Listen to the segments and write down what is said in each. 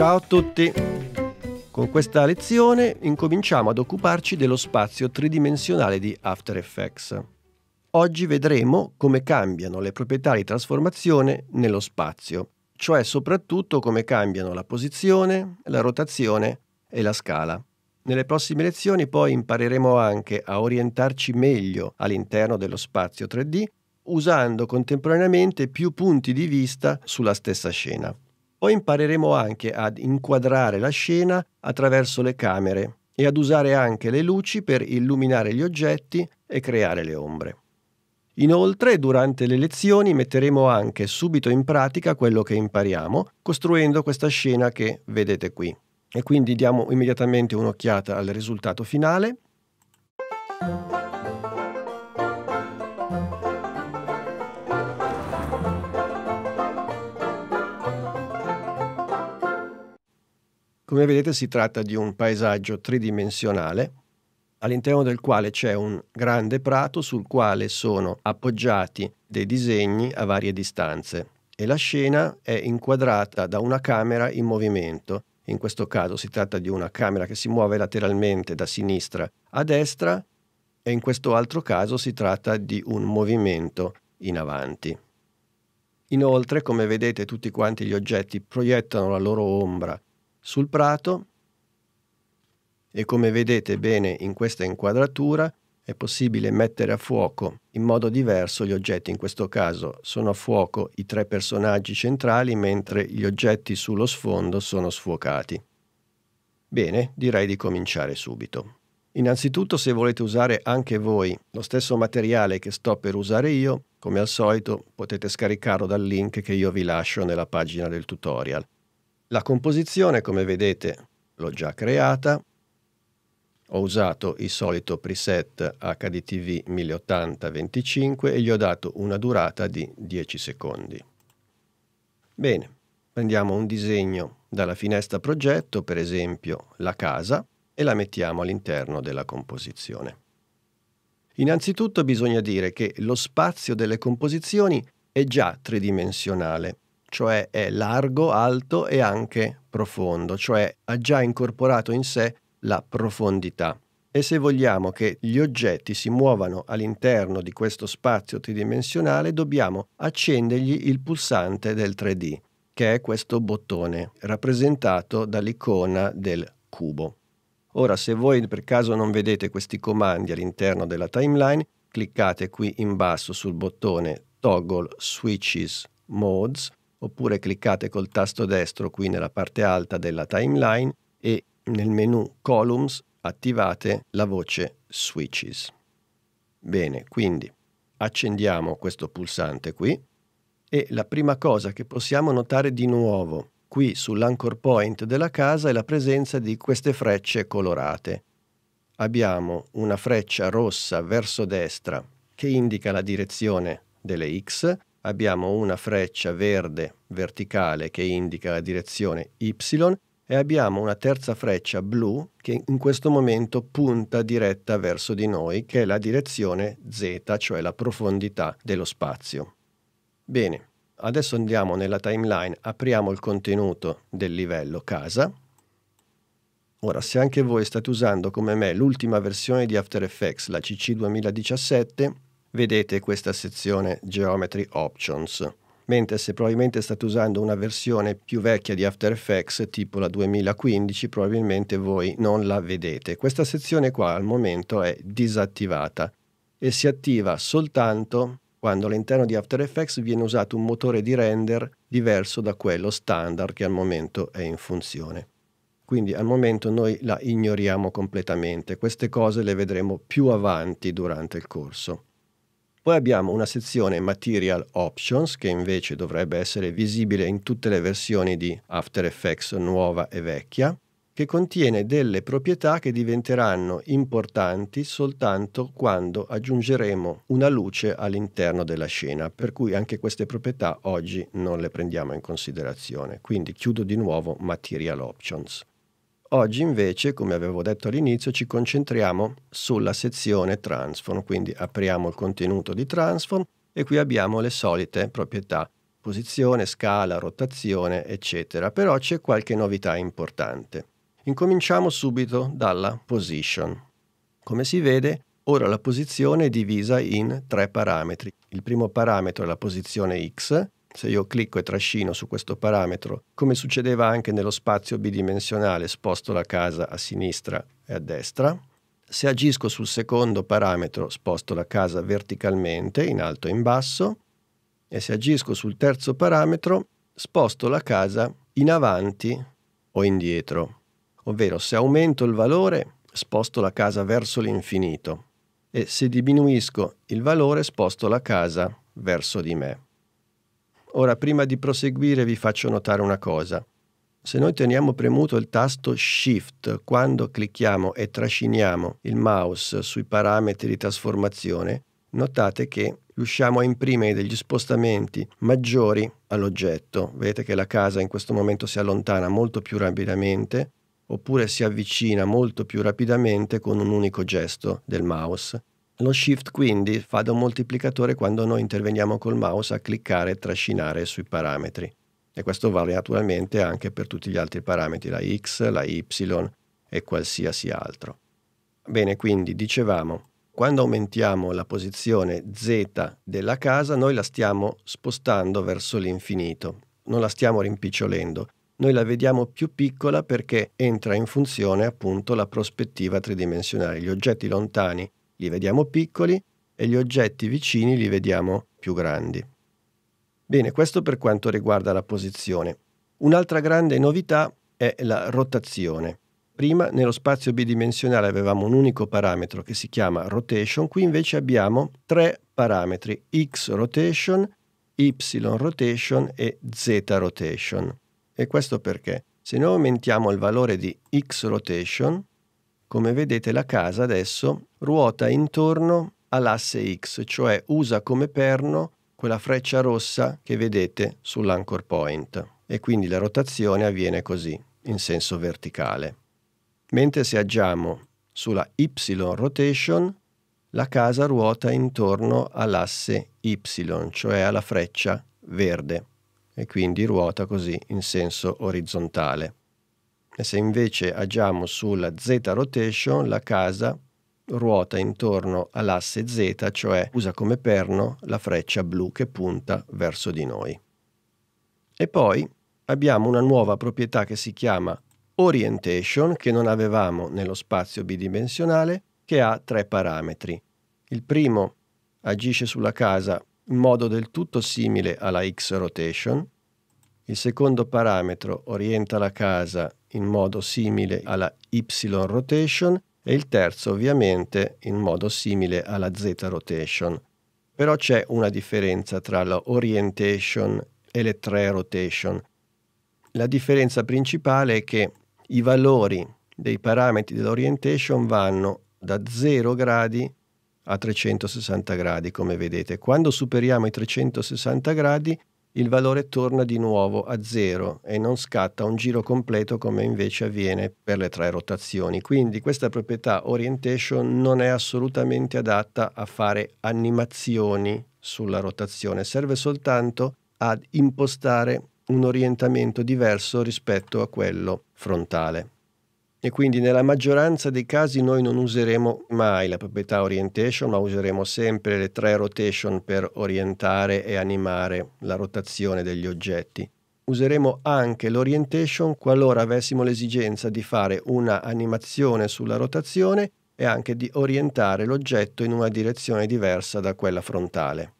Ciao a tutti! Con questa lezione incominciamo ad occuparci dello spazio tridimensionale di After Effects. Oggi vedremo come cambiano le proprietà di trasformazione nello spazio, cioè soprattutto come cambiano la posizione, la rotazione e la scala. Nelle prossime lezioni poi impareremo anche a orientarci meglio all'interno dello spazio 3D usando contemporaneamente più punti di vista sulla stessa scena. Poi impareremo anche ad inquadrare la scena attraverso le camere e ad usare anche le luci per illuminare gli oggetti e creare le ombre. Inoltre, durante le lezioni metteremo anche subito in pratica quello che impariamo, costruendo questa scena che vedete qui. E quindi diamo immediatamente un'occhiata al risultato finale Come vedete si tratta di un paesaggio tridimensionale all'interno del quale c'è un grande prato sul quale sono appoggiati dei disegni a varie distanze e la scena è inquadrata da una camera in movimento. In questo caso si tratta di una camera che si muove lateralmente da sinistra a destra e in questo altro caso si tratta di un movimento in avanti. Inoltre, come vedete, tutti quanti gli oggetti proiettano la loro ombra sul prato e come vedete bene in questa inquadratura è possibile mettere a fuoco in modo diverso gli oggetti, in questo caso sono a fuoco i tre personaggi centrali mentre gli oggetti sullo sfondo sono sfuocati. Bene, direi di cominciare subito. Innanzitutto se volete usare anche voi lo stesso materiale che sto per usare io, come al solito potete scaricarlo dal link che io vi lascio nella pagina del tutorial. La composizione, come vedete, l'ho già creata. Ho usato il solito preset HDTV 1080-25 e gli ho dato una durata di 10 secondi. Bene, prendiamo un disegno dalla finestra progetto, per esempio la casa, e la mettiamo all'interno della composizione. Innanzitutto bisogna dire che lo spazio delle composizioni è già tridimensionale cioè è largo, alto e anche profondo, cioè ha già incorporato in sé la profondità. E se vogliamo che gli oggetti si muovano all'interno di questo spazio tridimensionale, dobbiamo accendergli il pulsante del 3D, che è questo bottone, rappresentato dall'icona del cubo. Ora, se voi per caso non vedete questi comandi all'interno della timeline, cliccate qui in basso sul bottone Toggle Switches Modes oppure cliccate col tasto destro qui nella parte alta della timeline e nel menu Columns attivate la voce Switches. Bene, quindi accendiamo questo pulsante qui e la prima cosa che possiamo notare di nuovo qui sull'anchor point della casa è la presenza di queste frecce colorate. Abbiamo una freccia rossa verso destra che indica la direzione delle X abbiamo una freccia verde verticale che indica la direzione Y e abbiamo una terza freccia blu che in questo momento punta diretta verso di noi, che è la direzione Z, cioè la profondità dello spazio. Bene, adesso andiamo nella timeline, apriamo il contenuto del livello casa. Ora, se anche voi state usando come me l'ultima versione di After Effects, la CC 2017, vedete questa sezione Geometry Options mentre se probabilmente state usando una versione più vecchia di After Effects, tipo la 2015, probabilmente voi non la vedete. Questa sezione qua al momento è disattivata e si attiva soltanto quando all'interno di After Effects viene usato un motore di render diverso da quello standard che al momento è in funzione. Quindi al momento noi la ignoriamo completamente, queste cose le vedremo più avanti durante il corso. Poi abbiamo una sezione Material Options che invece dovrebbe essere visibile in tutte le versioni di After Effects nuova e vecchia, che contiene delle proprietà che diventeranno importanti soltanto quando aggiungeremo una luce all'interno della scena, per cui anche queste proprietà oggi non le prendiamo in considerazione. Quindi chiudo di nuovo Material Options. Oggi invece, come avevo detto all'inizio, ci concentriamo sulla sezione transform, quindi apriamo il contenuto di transform e qui abbiamo le solite proprietà, posizione, scala, rotazione, eccetera, però c'è qualche novità importante. Incominciamo subito dalla position. Come si vede, ora la posizione è divisa in tre parametri. Il primo parametro è la posizione x, se io clicco e trascino su questo parametro, come succedeva anche nello spazio bidimensionale, sposto la casa a sinistra e a destra. Se agisco sul secondo parametro, sposto la casa verticalmente, in alto e in basso. E se agisco sul terzo parametro, sposto la casa in avanti o indietro. Ovvero, se aumento il valore, sposto la casa verso l'infinito. E se diminuisco il valore, sposto la casa verso di me. Ora, prima di proseguire, vi faccio notare una cosa. Se noi teniamo premuto il tasto Shift quando clicchiamo e trasciniamo il mouse sui parametri di trasformazione, notate che riusciamo a imprimere degli spostamenti maggiori all'oggetto. Vedete che la casa in questo momento si allontana molto più rapidamente oppure si avvicina molto più rapidamente con un unico gesto del mouse. Lo shift quindi fa da moltiplicatore quando noi interveniamo col mouse a cliccare e trascinare sui parametri. E questo vale naturalmente anche per tutti gli altri parametri, la x, la y e qualsiasi altro. Bene, quindi dicevamo, quando aumentiamo la posizione z della casa, noi la stiamo spostando verso l'infinito, non la stiamo rimpicciolendo. Noi la vediamo più piccola perché entra in funzione appunto la prospettiva tridimensionale. Gli oggetti lontani li vediamo piccoli e gli oggetti vicini li vediamo più grandi. Bene, questo per quanto riguarda la posizione. Un'altra grande novità è la rotazione. Prima nello spazio bidimensionale avevamo un unico parametro che si chiama rotation, qui invece abbiamo tre parametri, x rotation, y rotation e z rotation. E questo perché? Se noi aumentiamo il valore di x rotation, come vedete la casa adesso ruota intorno all'asse X, cioè usa come perno quella freccia rossa che vedete sull'anchor point e quindi la rotazione avviene così, in senso verticale. Mentre se agiamo sulla Y rotation, la casa ruota intorno all'asse Y, cioè alla freccia verde, e quindi ruota così in senso orizzontale se invece agiamo sulla Z rotation, la casa ruota intorno all'asse Z, cioè usa come perno la freccia blu che punta verso di noi. E poi abbiamo una nuova proprietà che si chiama orientation, che non avevamo nello spazio bidimensionale, che ha tre parametri. Il primo agisce sulla casa in modo del tutto simile alla X rotation. Il secondo parametro orienta la casa in modo simile alla Y rotation e il terzo ovviamente in modo simile alla Z rotation. Però c'è una differenza tra la orientation e le tre rotation. La differenza principale è che i valori dei parametri dell'orientation vanno da 0 gradi a 360 gradi, come vedete. Quando superiamo i 360 gradi il valore torna di nuovo a zero e non scatta un giro completo come invece avviene per le tre rotazioni. Quindi questa proprietà orientation non è assolutamente adatta a fare animazioni sulla rotazione, serve soltanto ad impostare un orientamento diverso rispetto a quello frontale e quindi nella maggioranza dei casi noi non useremo mai la proprietà orientation, ma useremo sempre le tre rotation per orientare e animare la rotazione degli oggetti. Useremo anche l'orientation qualora avessimo l'esigenza di fare una animazione sulla rotazione e anche di orientare l'oggetto in una direzione diversa da quella frontale.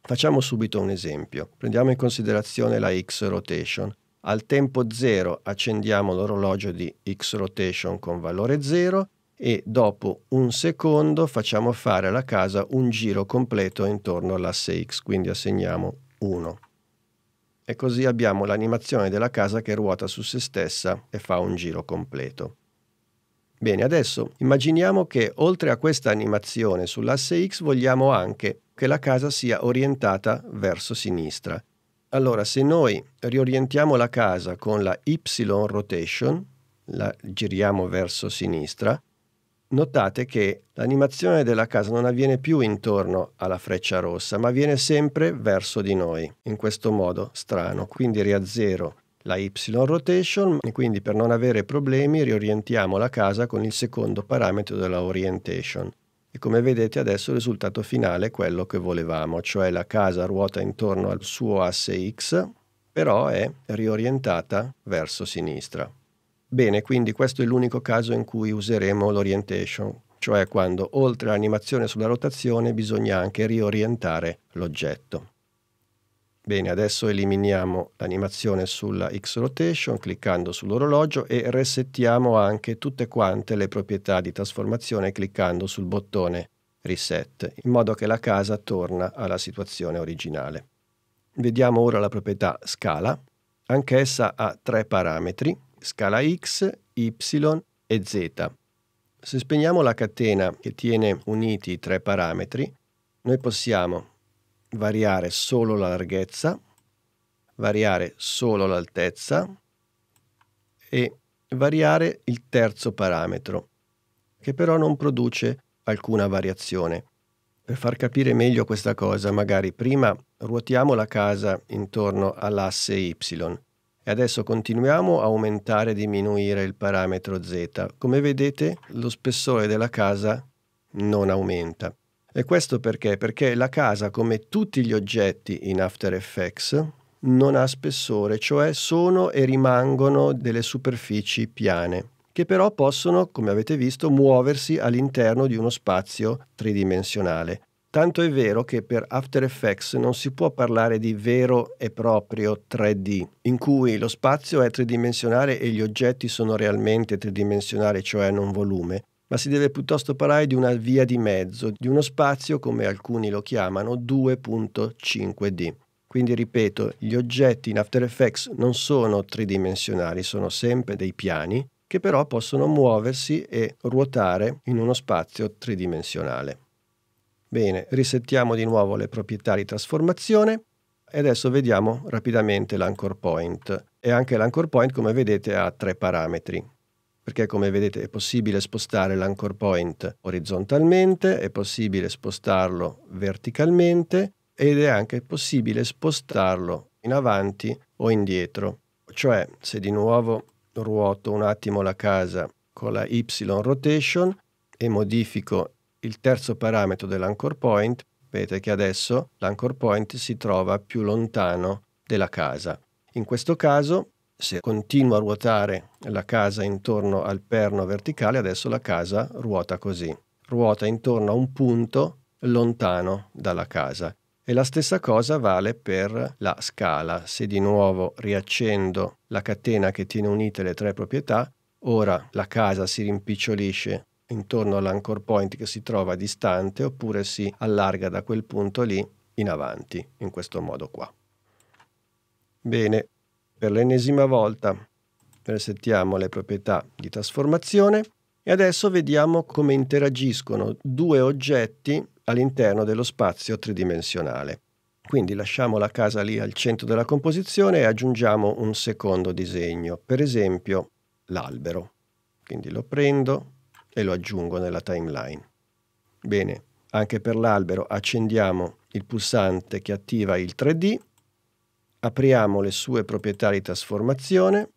Facciamo subito un esempio. Prendiamo in considerazione la X rotation. Al tempo 0 accendiamo l'orologio di X rotation con valore 0 e dopo un secondo facciamo fare alla casa un giro completo intorno all'asse X, quindi assegniamo 1. E così abbiamo l'animazione della casa che ruota su se stessa e fa un giro completo. Bene, adesso immaginiamo che oltre a questa animazione sull'asse X vogliamo anche che la casa sia orientata verso sinistra allora, se noi riorientiamo la casa con la Y rotation, la giriamo verso sinistra, notate che l'animazione della casa non avviene più intorno alla freccia rossa, ma avviene sempre verso di noi, in questo modo strano. Quindi riazzero la Y rotation e quindi per non avere problemi riorientiamo la casa con il secondo parametro della orientation. E come vedete adesso il risultato finale è quello che volevamo, cioè la casa ruota intorno al suo asse X, però è riorientata verso sinistra. Bene, quindi questo è l'unico caso in cui useremo l'orientation, cioè quando oltre all'animazione sulla rotazione bisogna anche riorientare l'oggetto. Bene, adesso eliminiamo l'animazione sulla X-Rotation cliccando sull'orologio e resettiamo anche tutte quante le proprietà di trasformazione cliccando sul bottone Reset, in modo che la casa torna alla situazione originale. Vediamo ora la proprietà Scala. Anch'essa ha tre parametri, scala X, Y e Z. Se spegniamo la catena che tiene uniti i tre parametri, noi possiamo variare solo la larghezza, variare solo l'altezza e variare il terzo parametro, che però non produce alcuna variazione. Per far capire meglio questa cosa, magari prima ruotiamo la casa intorno all'asse y e adesso continuiamo a aumentare e diminuire il parametro z. Come vedete lo spessore della casa non aumenta. E questo perché? Perché la casa, come tutti gli oggetti in After Effects, non ha spessore, cioè sono e rimangono delle superfici piane, che però possono, come avete visto, muoversi all'interno di uno spazio tridimensionale. Tanto è vero che per After Effects non si può parlare di vero e proprio 3D, in cui lo spazio è tridimensionale e gli oggetti sono realmente tridimensionali, cioè non volume, ma si deve piuttosto parlare di una via di mezzo, di uno spazio come alcuni lo chiamano 2.5D. Quindi ripeto, gli oggetti in After Effects non sono tridimensionali, sono sempre dei piani che però possono muoversi e ruotare in uno spazio tridimensionale. Bene, risettiamo di nuovo le proprietà di trasformazione e adesso vediamo rapidamente l'anchor point. E anche l'anchor point, come vedete, ha tre parametri perché come vedete è possibile spostare l'anchor point orizzontalmente, è possibile spostarlo verticalmente ed è anche possibile spostarlo in avanti o indietro. Cioè se di nuovo ruoto un attimo la casa con la Y rotation e modifico il terzo parametro dell'anchor point, vedete che adesso l'anchor point si trova più lontano della casa. In questo caso se continua a ruotare la casa intorno al perno verticale, adesso la casa ruota così, ruota intorno a un punto lontano dalla casa. E la stessa cosa vale per la scala. Se di nuovo riaccendo la catena che tiene unite le tre proprietà, ora la casa si rimpicciolisce intorno all'anchor point che si trova distante oppure si allarga da quel punto lì in avanti, in questo modo qua. Bene, per l'ennesima volta presettiamo le proprietà di trasformazione e adesso vediamo come interagiscono due oggetti all'interno dello spazio tridimensionale. Quindi lasciamo la casa lì al centro della composizione e aggiungiamo un secondo disegno, per esempio l'albero. Quindi lo prendo e lo aggiungo nella timeline. Bene, anche per l'albero accendiamo il pulsante che attiva il 3D Apriamo le sue proprietà di trasformazione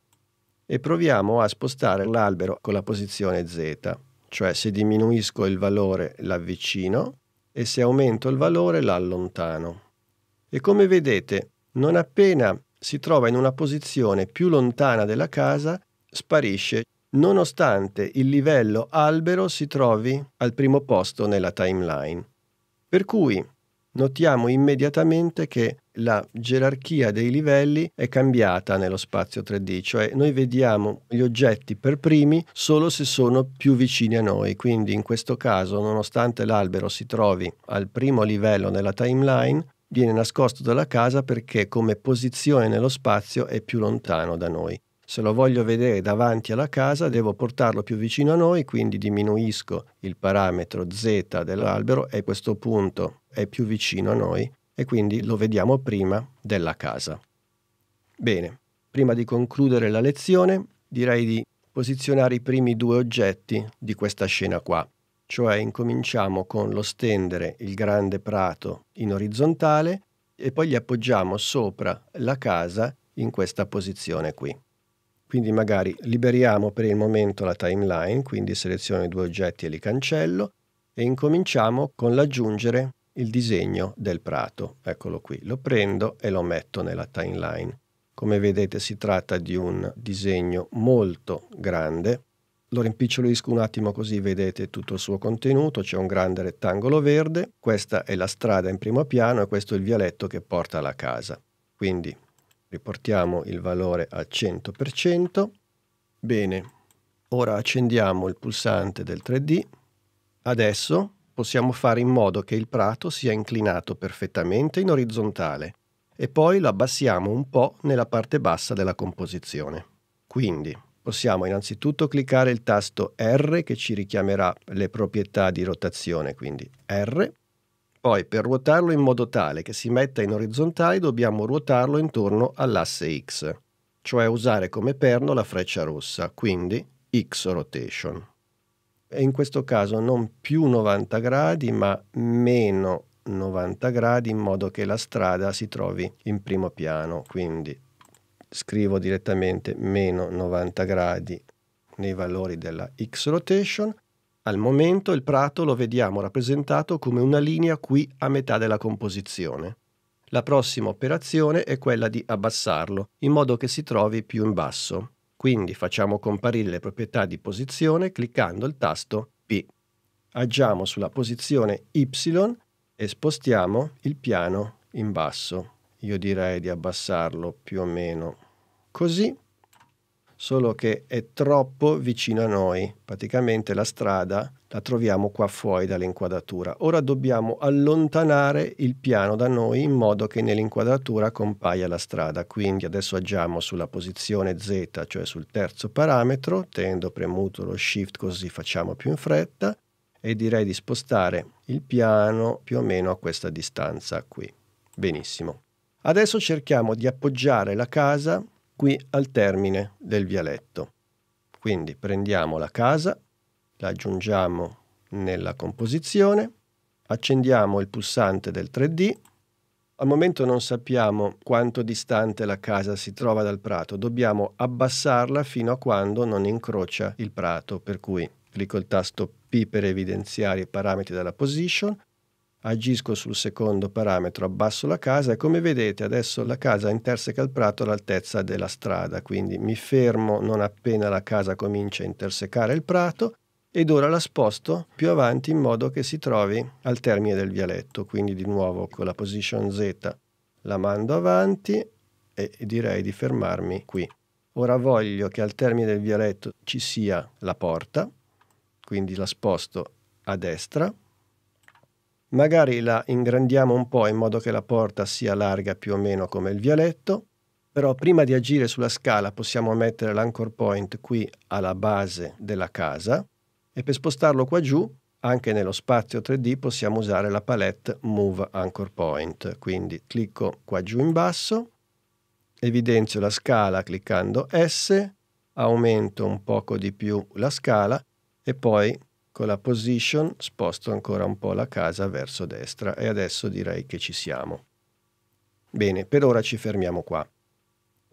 e proviamo a spostare l'albero con la posizione z, cioè se diminuisco il valore l'avvicino e se aumento il valore l'allontano. E come vedete, non appena si trova in una posizione più lontana della casa, sparisce nonostante il livello albero si trovi al primo posto nella timeline. Per cui notiamo immediatamente che la gerarchia dei livelli è cambiata nello spazio 3D, cioè noi vediamo gli oggetti per primi solo se sono più vicini a noi, quindi in questo caso nonostante l'albero si trovi al primo livello nella timeline, viene nascosto dalla casa perché come posizione nello spazio è più lontano da noi. Se lo voglio vedere davanti alla casa devo portarlo più vicino a noi, quindi diminuisco il parametro z dell'albero e questo punto è più vicino a noi e quindi lo vediamo prima della casa. Bene, prima di concludere la lezione direi di posizionare i primi due oggetti di questa scena qua, cioè incominciamo con lo stendere il grande prato in orizzontale e poi gli appoggiamo sopra la casa in questa posizione qui. Quindi magari liberiamo per il momento la timeline, quindi seleziono i due oggetti e li cancello e incominciamo con l'aggiungere il disegno del prato. Eccolo qui, lo prendo e lo metto nella timeline. Come vedete si tratta di un disegno molto grande. Lo rimpicciolisco un attimo così vedete tutto il suo contenuto, c'è un grande rettangolo verde, questa è la strada in primo piano e questo è il vialetto che porta alla casa. Quindi riportiamo il valore al 100%. Bene, ora accendiamo il pulsante del 3D. Adesso possiamo fare in modo che il prato sia inclinato perfettamente in orizzontale e poi lo abbassiamo un po' nella parte bassa della composizione. Quindi possiamo innanzitutto cliccare il tasto R che ci richiamerà le proprietà di rotazione, quindi R. Poi per ruotarlo in modo tale che si metta in orizzontale dobbiamo ruotarlo intorno all'asse X, cioè usare come perno la freccia rossa, quindi X rotation e in questo caso non più 90 gradi ma meno 90 gradi in modo che la strada si trovi in primo piano, quindi scrivo direttamente meno 90 gradi nei valori della x rotation. Al momento il prato lo vediamo rappresentato come una linea qui a metà della composizione. La prossima operazione è quella di abbassarlo, in modo che si trovi più in basso. Quindi facciamo comparire le proprietà di posizione cliccando il tasto P. Agiamo sulla posizione Y e spostiamo il piano in basso. Io direi di abbassarlo più o meno così, solo che è troppo vicino a noi. Praticamente la strada la troviamo qua fuori dall'inquadratura. Ora dobbiamo allontanare il piano da noi in modo che nell'inquadratura compaia la strada, quindi adesso agiamo sulla posizione Z, cioè sul terzo parametro, tenendo premuto lo shift così facciamo più in fretta, e direi di spostare il piano più o meno a questa distanza qui. Benissimo. Adesso cerchiamo di appoggiare la casa qui al termine del vialetto. Quindi prendiamo la casa, la aggiungiamo nella composizione, accendiamo il pulsante del 3D, al momento non sappiamo quanto distante la casa si trova dal prato, dobbiamo abbassarla fino a quando non incrocia il prato, per cui clicco il tasto P per evidenziare i parametri della position, agisco sul secondo parametro, abbasso la casa e come vedete adesso la casa interseca il prato all'altezza della strada, quindi mi fermo non appena la casa comincia a intersecare il prato, ed ora la sposto più avanti in modo che si trovi al termine del vialetto, quindi di nuovo con la position Z la mando avanti e direi di fermarmi qui. Ora voglio che al termine del vialetto ci sia la porta, quindi la sposto a destra, magari la ingrandiamo un po' in modo che la porta sia larga più o meno come il vialetto, però prima di agire sulla scala possiamo mettere l'anchor point qui alla base della casa e per spostarlo qua giù, anche nello spazio 3D, possiamo usare la palette Move Anchor Point. Quindi clicco qua giù in basso, evidenzio la scala cliccando S, aumento un poco di più la scala e poi con la position sposto ancora un po' la casa verso destra e adesso direi che ci siamo. Bene, per ora ci fermiamo qua.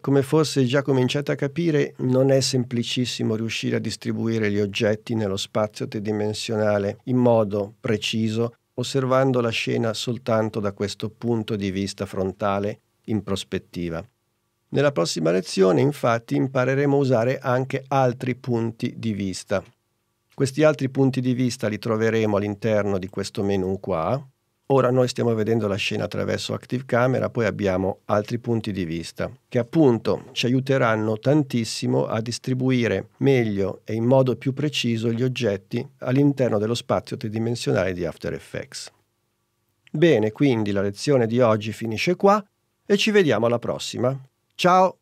Come forse già cominciate a capire, non è semplicissimo riuscire a distribuire gli oggetti nello spazio tridimensionale in modo preciso, osservando la scena soltanto da questo punto di vista frontale in prospettiva. Nella prossima lezione infatti impareremo a usare anche altri punti di vista. Questi altri punti di vista li troveremo all'interno di questo menu qua, Ora noi stiamo vedendo la scena attraverso Active Camera, poi abbiamo altri punti di vista che appunto ci aiuteranno tantissimo a distribuire meglio e in modo più preciso gli oggetti all'interno dello spazio tridimensionale di After Effects. Bene, quindi la lezione di oggi finisce qua e ci vediamo alla prossima. Ciao!